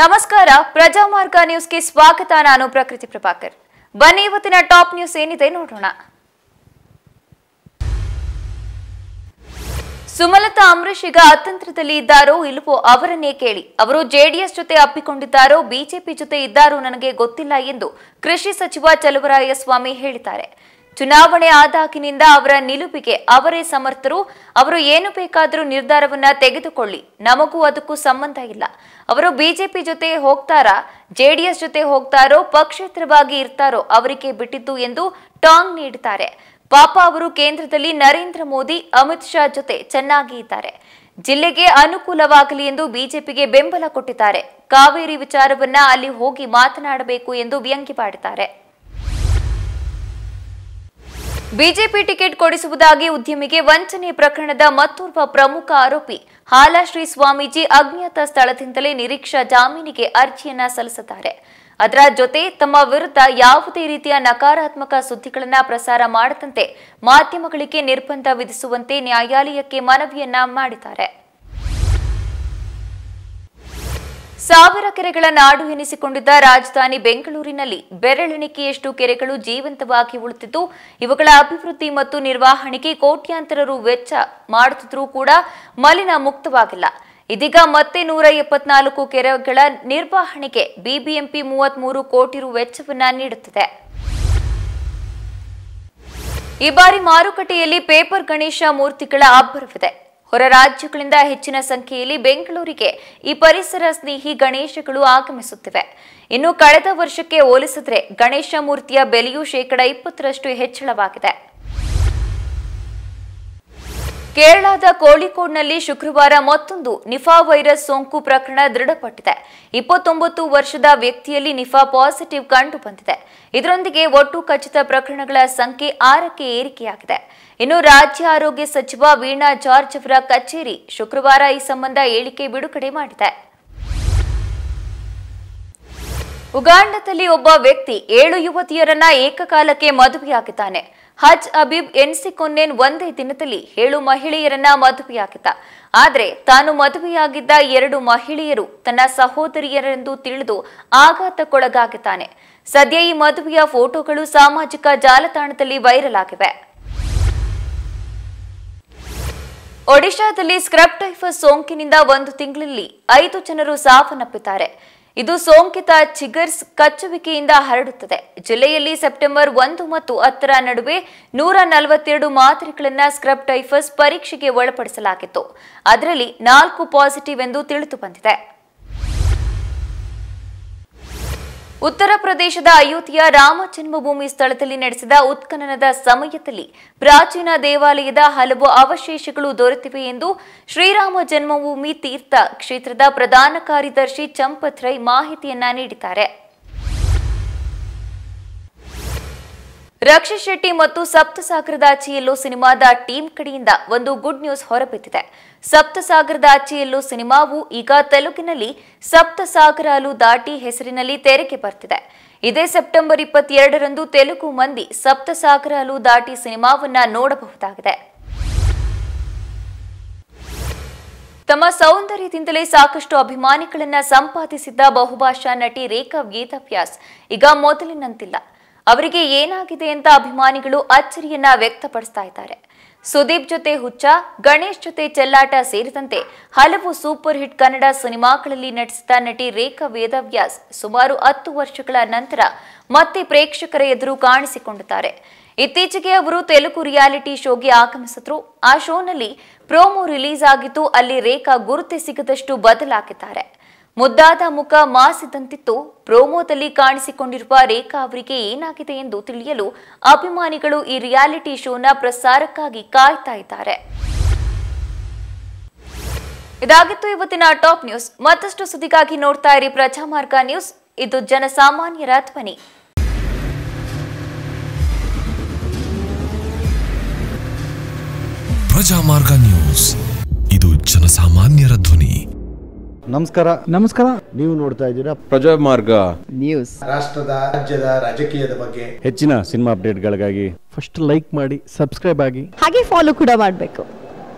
ನಮಸ್ಕಾರ ಪ್ರಜಾಮಾರ್ಗ ನ್ಯೂಸ್ಗೆ ಸ್ವಾಗತ ನಾನು ಪ್ರಕೃತಿ ಪ್ರಭಾಕರ್ ಬನ್ನಿ ಇವತ್ತಿನ ಟಾಪ್ ನ್ಯೂಸ್ ಏನಿದೆ ನೋಡೋಣ ಸುಮಲತಾ ಅಂಬರೀಷ್ ಈಗ ಅತಂತ್ರದಲ್ಲಿ ಇದ್ದಾರೋ ಇಲ್ಲವೋ ಅವರನ್ನೇ ಕೇಳಿ ಅವರು ಜೆಡಿಎಸ್ ಜೊತೆ ಅಪ್ಪಿಕೊಂಡಿದ್ದಾರೋ ಬಿಜೆಪಿ ಜೊತೆ ಇದ್ದಾರೋ ನನಗೆ ಗೊತ್ತಿಲ್ಲ ಎಂದು ಕೃಷಿ ಸಚಿವ ಚಲುವರಾಯ ಸ್ವಾಮಿ ಹೇಳಿದ್ದಾರೆ ಚುನಾವಣೆ ಆದಾಗಿನಿಂದ ಅವರ ನಿಲುಪಿಗೆ ಅವರೇ ಸಮರ್ಥರು ಅವರು ಏನು ಬೇಕಾದರೂ ನಿರ್ಧಾರವನ್ನ ತೆಗೆದುಕೊಳ್ಳಿ ನಮಗೂ ಅದಕ್ಕೂ ಸಂಬಂಧ ಇಲ್ಲ ಅವರು ಬಿಜೆಪಿ ಜೊತೆ ಹೋಗ್ತಾರಾ ಜೆಡಿಎಸ್ ಜೊತೆ ಹೋಗ್ತಾರೋ ಪಕ್ಷೇತರವಾಗಿ ಇರ್ತಾರೋ ಅವರಿಗೆ ಬಿಟ್ಟಿದ್ದು ಎಂದು ಟಾಂಗ್ ನೀಡುತ್ತಾರೆ ಪಾಪ ಅವರು ಕೇಂದ್ರದಲ್ಲಿ ನರೇಂದ್ರ ಮೋದಿ ಅಮಿತ್ ಶಾ ಜೊತೆ ಚೆನ್ನಾಗಿ ಇದ್ದಾರೆ ಜಿಲ್ಲೆಗೆ ಅನುಕೂಲವಾಗಲಿ ಎಂದು ಬಿಜೆಪಿಗೆ ಬೆಂಬಲ ಕೊಟ್ಟಿದ್ದಾರೆ ಕಾವೇರಿ ವಿಚಾರವನ್ನ ಅಲ್ಲಿ ಹೋಗಿ ಮಾತನಾಡಬೇಕು ಎಂದು ವ್ಯಂಗ್ಯವಾಡಿದ್ದಾರೆ ಬಿಜೆಪಿ ಟಿಕೆಟ್ ಕೊಡಿಸುವುದಾಗಿ ಉದ್ಯಮಿಗೆ ವಂಚನೆ ಪ್ರಕರಣದ ಮತ್ತೋರ್ವ ಪ್ರಮುಖ ಆರೋಪಿ ಹಾಲಾಶ್ರೀ ಸ್ವಾಮೀಜಿ ಅಜ್ಞಾತ ಸ್ಥಳದಿಂದಲೇ ನಿರೀಕ್ಷಾ ಜಾಮೀನಿಗೆ ಅರ್ಜಿಯನ್ನ ಸಲ್ಲಿಸುತ್ತಾರೆ ಅದರ ಜೊತೆ ತಮ್ಮ ವಿರುದ್ಧ ಯಾವುದೇ ರೀತಿಯ ನಕಾರಾತ್ಮಕ ಸುದ್ದಿಗಳನ್ನು ಪ್ರಸಾರ ಮಾಡದಂತೆ ಮಾಧ್ಯಮಗಳಿಗೆ ನಿರ್ಬಂಧ ವಿಧಿಸುವಂತೆ ನ್ಯಾಯಾಲಯಕ್ಕೆ ಮನವಿಯನ್ನ ಮಾಡಿದ್ದಾರೆ ಸಾವಿರ ಕೆರೆಗಳ ನಾಡು ಎನಿಸಿಕೊಂಡಿದ್ದ ರಾಜಧಾನಿ ಬೆಂಗಳೂರಿನಲ್ಲಿ ಬೆರಳೆಣಿಕೆಯಷ್ಟು ಕೆರೆಗಳು ಜೀವಂತವಾಗಿ ಉಳಿತಿದ್ದು ಇವುಗಳ ಅಭಿವೃದ್ಧಿ ಮತ್ತು ನಿರ್ವಹಣೆಗೆ ಕೋಟ್ಯಾಂತರ ರು ವೆಚ್ಚ ಮಾಡುತ್ತಿದ್ರೂ ಕೂಡ ಮಲಿನ ಮುಕ್ತವಾಗಿಲ್ಲ ಇದೀಗ ಮತ್ತೆ ನೂರ ಎಪ್ಪತ್ನಾಲ್ಕು ಕೆರೆಗಳ ನಿರ್ವಹಣೆಗೆ ಬಿಬಿಎಂಪಿ ಮೂವತ್ಮೂರು ಕೋಟಿ ರು ವೆಚ್ಚವನ್ನು ನೀಡುತ್ತಿದೆ ಈ ಬಾರಿ ಮಾರುಕಟ್ಟೆಯಲ್ಲಿ ಪೇಪರ್ ಗಣೇಶ ಮೂರ್ತಿಗಳ ಅಬ್ಬರವಿದೆ ಹೊರ ರಾಜ್ಯಗಳಿಂದ ಹೆಚ್ಚಿನ ಸಂಖ್ಯೆಯಲ್ಲಿ ಬೆಂಗಳೂರಿಗೆ ಈ ಪರಿಸರ ಸ್ನೇಹಿ ಗಣೇಶಗಳು ಆಗಮಿಸುತ್ತಿವೆ ಇನ್ನು ಕಳೆದ ವರ್ಷಕ್ಕೆ ಹೋಲಿಸಿದರೆ ಗಣೇಶ ಮೂರ್ತಿಯ ಬೆಲೆಯೂ ಶೇಕಡ ಇಪ್ಪತ್ತರಷ್ಟು ಹೆಚ್ಚಳವಾಗಿದೆ ಕೇರಳದ ಕೋಳಿಕೋಡ್ನಲ್ಲಿ ಶುಕ್ರವಾರ ಮತ್ತೊಂದು ನಿಫಾ ವೈರಸ್ ಸೋಂಕು ಪ್ರಕರಣ ದೃಢಪಟ್ಟಿದೆ ಇಪ್ಪತ್ತೊಂಬತ್ತು ವರ್ಷದ ವ್ಯಕ್ತಿಯಲ್ಲಿ ನಿಫಾ ಪಾಸಿಟಿವ್ ಕಂಡು ಬಂದಿದೆ ಇದರೊಂದಿಗೆ ಒಟ್ಟು ಖಚಿತ ಪ್ರಕರಣಗಳ ಸಂಖ್ಯೆ ಆರಕ್ಕೆ ಏರಿಕೆಯಾಗಿದೆ ಇನ್ನು ರಾಜ್ಯ ಆರೋಗ್ಯ ಸಚಿವ ವೀಣಾ ಜಾರ್ಜ್ ಅವರ ಕಚೇರಿ ಶುಕ್ರವಾರ ಈ ಸಂಬಂಧ ಹೇಳಿಕೆ ಬಿಡುಗಡೆ ಮಾಡಿದೆ ಉಗಾಂಡದಲ್ಲಿ ಒಬ್ಬ ವ್ಯಕ್ತಿ ಏಳು ಯುವತಿಯರನ್ನ ಏಕಕಾಲಕ್ಕೆ ಮದುವೆಯಾಗಿದ್ದಾನೆ ಹಜ್ ಅಬೀಬ್ ಎನ್ಸಿಕೊನ್ನೇನ್ ಒಂದೇ ದಿನದಲ್ಲಿ ಏಳು ಮಹಿಳೆಯರನ್ನ ಮದುವೆಯಾಗಿದ್ದ ಆದರೆ ತಾನು ಮದುವೆಯಾಗಿದ್ದ ಎರಡು ಮಹಿಳೆಯರು ತನ್ನ ಸಹೋದರಿಯರೆಂದು ತಿಳಿದು ಆಘಾತಕ್ಕೊಳಗಾಗಿದ್ದಾನೆ ಸದ್ಯ ಈ ಮದುವೆಯ ಫೋಟೋಗಳು ಸಾಮಾಜಿಕ ಜಾಲತಾಣದಲ್ಲಿ ವೈರಲ್ ಆಗಿವೆ ಒಡಿಶಾದಲ್ಲಿ ಸ್ಕ್ರಬ್ ಟೈಫಸ್ ಸೋಂಕಿನಿಂದ ಒಂದು ತಿಂಗಳಲ್ಲಿ ಐದು ಜನರು ಸಾವನ್ನಪ್ಪಿದ್ದಾರೆ ಇದು ಸೋಂಕಿತ ಚಿಗರ್ಸ್ ಕಚ್ಚುವಿಕೆಯಿಂದ ಹರಡುತ್ತದೆ ಜಿಲ್ಲೆಯಲ್ಲಿ ಸೆಪ್ಟೆಂಬರ್ ಒಂದು ಮತ್ತು ಹತ್ತರ ನಡುವೆ ನೂರ ನಲವತ್ತೆರಡು ಮಾತ್ರೆಗಳನ್ನು ಸ್ಕ್ರಬ್ ಟೈಫಸ್ ಪರೀಕ್ಷೆಗೆ ಒಳಪಡಿಸಲಾಗಿತ್ತು ಅದರಲ್ಲಿ ನಾಲ್ಕು ಪಾಸಿಟಿವ್ ಎಂದು ತಿಳಿದು ಬಂದಿದೆ ಉತ್ತರ ಪ್ರದೇಶದ ಅಯೋಧ್ಯೆಯ ರಾಮ ಜನ್ಮಭೂಮಿ ಸ್ಥಳದಲ್ಲಿ ನಡೆಸಿದ ಉತ್ಖನನದ ಸಮಯದಲ್ಲಿ ಪ್ರಾಚೀನ ದೇವಾಲಯದ ಹಲವು ಅವಶೇಷಗಳು ದೊರೆತಿವೆ ಎಂದು ಶ್ರೀರಾಮ ಜನ್ಮಭೂಮಿ ತೀರ್ಥ ಕ್ಷೇತ್ರದ ಪ್ರಧಾನ ಕಾರ್ಯದರ್ಶಿ ಚಂಪತ್ ರೈ ಮಾಹಿತಿಯನ್ನ ನೀಡಿದ್ದಾರೆ ರಕ್ಷಿತ್ ಶೆಟ್ಟಿ ಮತ್ತು ಸಪ್ತಸಾಗರದ ಅಚ್ಚಿಯಲ್ಲೂ ಸಿನಿಮಾದ ಟೀಮ್ ಕಡೆಯಿಂದ ಒಂದು ಗುಡ್ ನ್ಯೂಸ್ ಹೊರಬಿದ್ದಿದೆ ಸಪ್ತಸಾಗರದ ಅಚ್ಚಿಯಲ್ಲೂ ಸಿನಿಮಾವು ಈಗ ತೆಲುಗಿನಲ್ಲಿ ಅಲು ದಾಟಿ ಹೆಸರಿನಲ್ಲಿ ತೆರೆಗೆ ಬರ್ತಿದೆ ಇದೇ ಸೆಪ್ಟೆಂಬರ್ ಇಪ್ಪತ್ತೆರಡರಂದು ತೆಲುಗು ಮಂದಿ ಅಲು ದಾಟಿ ಸಿನಿಮಾವನ್ನ ನೋಡಬಹುದಾಗಿದೆ ತಮ್ಮ ಸೌಂದರ್ಯದಿಂದಲೇ ಸಾಕಷ್ಟು ಅಭಿಮಾನಿಗಳನ್ನ ಸಂಪಾದಿಸಿದ್ದ ಬಹುಭಾಷಾ ನಟಿ ರೇಖಾ ಗೀತಾ ಈಗ ಮೊದಲಿನಂತಿಲ್ಲ ಅವರಿಗೆ ಏನಾಗಿದೆ ಅಂತ ಅಭಿಮಾನಿಗಳು ಅಚ್ಚರಿಯನ್ನ ವ್ಯಕ್ತಪಡಿಸ್ತಾ ಇದ್ದಾರೆ ಸುದೀಪ್ ಜೊತೆ ಹುಚ್ಚ ಗಣೇಶ್ ಜೊತೆ ಚೆಲ್ಲಾಟ ಸೇರಿದಂತೆ ಹಲವು ಸೂಪರ್ ಹಿಟ್ ಕನ್ನಡ ಸಿನಿಮಾಗಳಲ್ಲಿ ನಟಿಸಿದ ನಟಿ ರೇಖಾ ವೇದವ್ಯಾಸ್ ಸುಮಾರು ಹತ್ತು ವರ್ಷಗಳ ನಂತರ ಮತ್ತೆ ಪ್ರೇಕ್ಷಕರ ಎದುರು ಕಾಣಿಸಿಕೊಂಡಿದ್ದಾರೆ ಇತ್ತೀಚೆಗೆ ಅವರು ತೆಲುಗು ರಿಯಾಲಿಟಿ ಶೋಗೆ ಆಗಮಿಸಿದ್ರು ಆ ಶೋನಲ್ಲಿ ಪ್ರೋಮೋ ರಿಲೀಸ್ ಆಗಿದ್ದು ಅಲ್ಲಿ ರೇಖಾ ಗುರುತೆ ಸಿಗದಷ್ಟು ಬದಲಾಗಿದ್ದಾರೆ ಮುದ್ದಾದ ಮುಖ ಮಾಸಿದಂತಿತ್ತು ಪ್ರೋಮೋದಲ್ಲಿ ಕಾಣಿಸಿಕೊಂಡಿರುವ ರೇಖಾ ಅವರಿಗೆ ಏನಾಗಿದೆ ಎಂದು ತಿಳಿಯಲು ಅಭಿಮಾನಿಗಳು ಈ ರಿಯಾಲಿಟಿ ಶೋನ ಪ್ರಸಾರಕ್ಕಾಗಿ ಕಾಯ್ತಾ ಇದ್ದಾರೆ ಇದಾಗಿತ್ತು ಇವತ್ತಿನ ಟಾಪ್ ನ್ಯೂಸ್ ಮತ್ತಷ್ಟು ಸುದ್ದಿಗಾಗಿ ನೋಡ್ತಾ ಇರಿ ಪ್ರಜಾಮಾರ್ಗ ನ್ಯೂಸ್ ಇದು ಜನಸಾಮಾನ್ಯರ ಧ್ವನಿ ಪ್ರಜಾಮಾರ್ಗ ನ್ಯೂಸ್ ಇದು ಜನಸಾಮಾನ್ಯರ ಧ್ವನಿ ನಮಸ್ಕಾರ ನಮಸ್ಕಾರ ನೀವು ನೋಡ್ತಾ ಇದ್ದೀರಾ ಪ್ರಜಾ ಮಾರ್ಗ ನ್ಯೂಸ್ ರಾಷ್ಟ್ರದ ರಾಜ್ಯದ ರಾಜಕೀಯದ ಬಗ್ಗೆ ಹೆಚ್ಚಿನ ಸಿನಿಮಾ ಅಪ್ಡೇಟ್ಗಳಿಗಾಗಿ ಫಸ್ಟ್ ಲೈಕ್ ಮಾಡಿ ಸಬ್ಸ್ಕ್ರೈಬ್ ಆಗಿ ಹಾಗೆ ಫಾಲೋ ಕೂಡ ಮಾಡಬೇಕು